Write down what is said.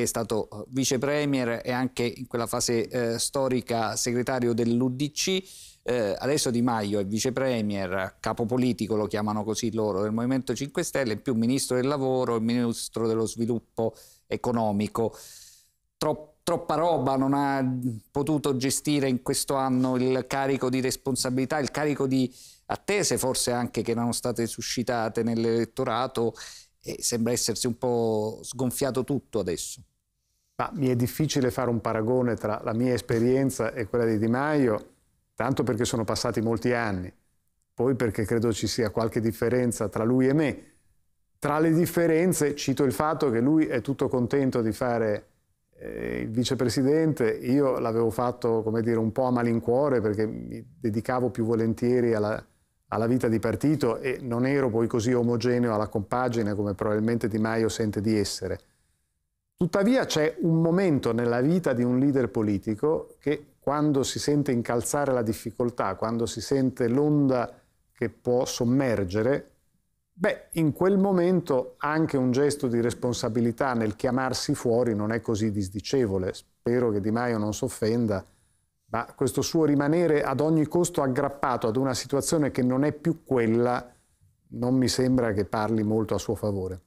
è stato eh, vice premier e anche in quella fase eh, storica segretario dell'UDC, eh, adesso Di Maio è vice premier, capo politico lo chiamano così loro, del Movimento 5 Stelle, più ministro del lavoro e ministro dello sviluppo economico. Tro, troppa roba, non ha potuto gestire in questo anno il carico di responsabilità, il carico di attese forse anche che erano state suscitate nell'elettorato e sembra essersi un po' sgonfiato tutto adesso. Ma mi è difficile fare un paragone tra la mia esperienza e quella di Di Maio, tanto perché sono passati molti anni, poi perché credo ci sia qualche differenza tra lui e me. Tra le differenze cito il fatto che lui è tutto contento di fare eh, il vicepresidente, io l'avevo fatto come dire un po' a malincuore perché mi dedicavo più volentieri alla, alla vita di partito e non ero poi così omogeneo alla compagine come probabilmente Di Maio sente di essere. Tuttavia c'è un momento nella vita di un leader politico che quando si sente incalzare la difficoltà, quando si sente l'onda che può sommergere, beh, in quel momento anche un gesto di responsabilità nel chiamarsi fuori non è così disdicevole. Spero che Di Maio non si offenda, ma questo suo rimanere ad ogni costo aggrappato ad una situazione che non è più quella non mi sembra che parli molto a suo favore.